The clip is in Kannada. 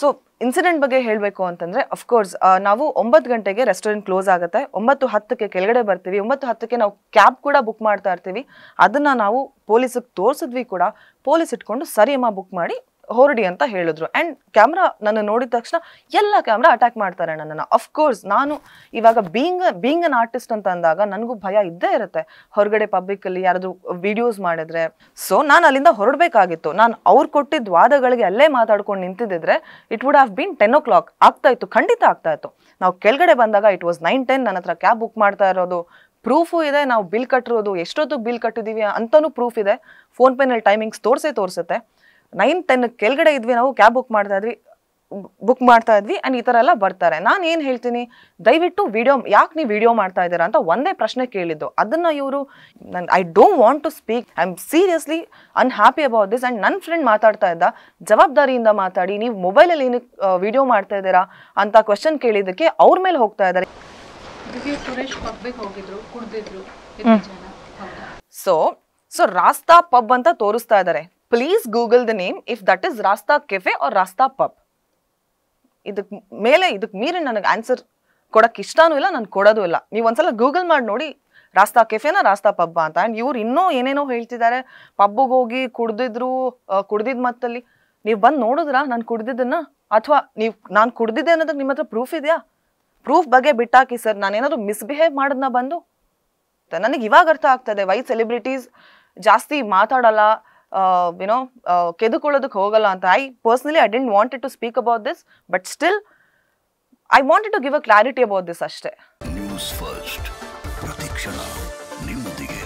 ಸೊ ಇನ್ಸಿಡೆಂಟ್ ಬಗ್ಗೆ ಹೇಳಬೇಕು ಅಂತಂದರೆ ಅಫ್ಕೋರ್ಸ್ ನಾವು ಒಂಬತ್ತು ಗಂಟೆಗೆ ರೆಸ್ಟೋರೆಂಟ್ ಕ್ಲೋಸ್ ಆಗುತ್ತೆ ಒಂಬತ್ತು ಹತ್ತಕ್ಕೆ ಕೆಳಗಡೆ ಬರ್ತೀವಿ ಒಂಬತ್ತು ಹತ್ತಕ್ಕೆ ನಾವು ಕ್ಯಾಬ್ ಕೂಡ ಬುಕ್ ಮಾಡ್ತಾ ಇರ್ತೀವಿ ಅದನ್ನು ನಾವು ಪೊಲೀಸಿಗೆ ತೋರಿಸಿದ್ವಿ ಕೂಡ ಪೊಲೀಸ್ ಇಟ್ಕೊಂಡು ಸರಿಯಮ್ಮ ಬುಕ್ ಮಾಡಿ ಹೊರಡಿ ಅಂತ ಹೇಳಿದ್ರು ಆ್ಯಂಡ್ ಕ್ಯಾಮ್ರಾ ನನ್ನ ನೋಡಿದ ತಕ್ಷಣ ಎಲ್ಲ ಕ್ಯಾಮ್ರಾ ಅಟ್ಯಾಕ್ ಮಾಡ್ತಾರೆ ನನ್ನನ್ನು ಅಫ್ಕೋರ್ಸ್ ನಾನು ಇವಾಗ ಬೀಂಗ್ ಬೀಂಗ್ ಅನ್ ಆರ್ಟಿಸ್ಟ್ ಅಂತ ಅಂದಾಗ ನನಗೂ ಭಯ ಇದ್ದೇ ಇರುತ್ತೆ ಹೊರಗಡೆ ಪಬ್ಲಿಕ್ಕಲ್ಲಿ ಯಾರಾದರೂ ವಿಡಿಯೋಸ್ ಮಾಡಿದ್ರೆ ಸೊ ನಾನು ಅಲ್ಲಿಂದ ಹೊರಡಬೇಕಾಗಿತ್ತು ನಾನು ಅವ್ರು ಕೊಟ್ಟಿದ್ದ ವಾದಗಳಿಗೆ ಅಲ್ಲೇ ಮಾತಾಡ್ಕೊಂಡು ನಿಂತಿದ್ದಿದ್ರೆ it would have been ten o'clock ಆಗ್ತಾ ಇತ್ತು ಖಂಡಿತ ಆಗ್ತಾ ಇತ್ತು ನಾವು ಕೆಳಗಡೆ ಬಂದಾಗ ಇಟ್ ವಾಸ್ ನೈನ್ ಟೆನ್ ನನ್ನ ಹತ್ರ ಕ್ಯಾಬ್ ಬುಕ್ ಮಾಡ್ತಾ ಇರೋದು ಪ್ರೂಫು ಇದೆ ನಾವು ಬಿಲ್ ಕಟ್ಟಿರೋದು ಎಷ್ಟೊತ್ತಿಗೆ ಬಿಲ್ ಕಟ್ಟಿದ್ದೀವಿ ಅಂತಲೂ ಪ್ರೂಫ್ ಇದೆ ಫೋನ್ಪೇನಲ್ಲಿ ಟೈಮಿಂಗ್ಸ್ ತೋರಿಸೇ ತೋರಿಸುತ್ತೆ ನೈನ್ ಟೆನ್ ಕೆಳಗಡೆ ಇದ್ವಿ ನಾವು ಕ್ಯಾಬ್ ಬುಕ್ ಮಾಡ್ತಾ ಇದ್ವಿ ಬುಕ್ ಮಾಡ್ತಾ ಇದ್ವಿ ಆ್ಯಂಡ್ ಈ ಥರ ಎಲ್ಲ ಬರ್ತಾರೆ ನಾನು ಏನು ಹೇಳ್ತೀನಿ ದಯವಿಟ್ಟು ವಿಡಿಯೋ ಯಾಕೆ ನೀವು ವಿಡಿಯೋ ಮಾಡ್ತಾ ಇದ್ದೀರಾ ಅಂತ ಒಂದೇ ಪ್ರಶ್ನೆ ಕೇಳಿದ್ದು ಅದನ್ನು ಇವರು ನನ್ನ I don't want to speak I am seriously unhappy about this and ನನ್ನ ಫ್ರೆಂಡ್ ಮಾತಾಡ್ತಾ ಇದ್ದ ಜವಾಬ್ದಾರಿಯಿಂದ ಮಾತಾಡಿ ನೀವು ಮೊಬೈಲಲ್ಲಿ ಏನಕ್ಕೆ ವಿಡಿಯೋ ಮಾಡ್ತಾ ಇದ್ದೀರಾ ಅಂತ ಕ್ವೆಶನ್ ಕೇಳಿದ್ದಕ್ಕೆ ಅವ್ರ ಮೇಲೆ ಹೋಗ್ತಾ ಇದ್ದಾರೆ ಸೊ ಸೊ ರಾಸ್ತಾ ಪಬ್ ಅಂತ ತೋರಿಸ್ತಾ ಇದ್ದಾರೆ please Google the name if that is Rasta cafe or Rasta pub ಇದಕ್ಕೆ ಮೇಲೆ ಇದಕ್ಕೆ ಮೀರಿ ನನಗೆ ಆನ್ಸರ್ ಕೊಡೋಕ್ಕೆ ಇಷ್ಟನೂ ಇಲ್ಲ ನಾನು ಕೊಡೋದು ಇಲ್ಲ ನೀವು ಒಂದ್ಸಲ ಗೂಗಲ್ ಮಾಡಿ ನೋಡಿ ರಾಸ್ತಾ ಕೆಫೆನ ರಾಸ್ತಾ ಪಬ್ ಅಂತ ಆ್ಯಂಡ್ ಇವ್ರು ಇನ್ನೂ ಏನೇನೋ ಹೇಳ್ತಿದ್ದಾರೆ ಪಬ್ಬಿಗೆ ಹೋಗಿ ಕುಡ್ದಿದ್ರು ಕುಡ್ದಿದ್ ಮತ್ತಲ್ಲಿ ನೀವು ಬಂದು ನೋಡಿದ್ರಾ ನಾನು ಕುಡ್ದಿದ್ದನ್ನ ಅಥವಾ ನೀವು ನಾನು ಕುಡ್ದಿದ್ದೆ ಅನ್ನೋದಕ್ಕೆ ನಿಮ್ಮ ಹತ್ರ ಪ್ರೂಫ್ ಇದೆಯಾ ಪ್ರೂಫ್ ಬಗ್ಗೆ ಬಿಟ್ಟಾಕಿ ಸರ್ ನಾನೇನಾದ್ರು ಮಿಸ್ಬಿಹೇವ್ ಮಾಡೋದನ್ನ ಬಂದು ನನಗೆ ಇವಾಗ ಅರ್ಥ ಆಗ್ತದೆ ವೈ ಸೆಲೆಬ್ರಿಟೀಸ್ ಜಾಸ್ತಿ ಮಾತಾಡಲ್ಲ ಯುನೋ ಕೆದುಕೊಳ್ಳೋದಕ್ಕೆ ಹೋಗಲ್ಲ ಅಂತ I personally I didn't wanted to speak about this but still I wanted to give a clarity about this ಅಷ್ಟೇ ನ್ಯೂಸ್ ಫಸ್ಟ್ ಪ್ರತಿಕ್ಷಣ ನಿಮ್ಮೊಂದಿಗೆ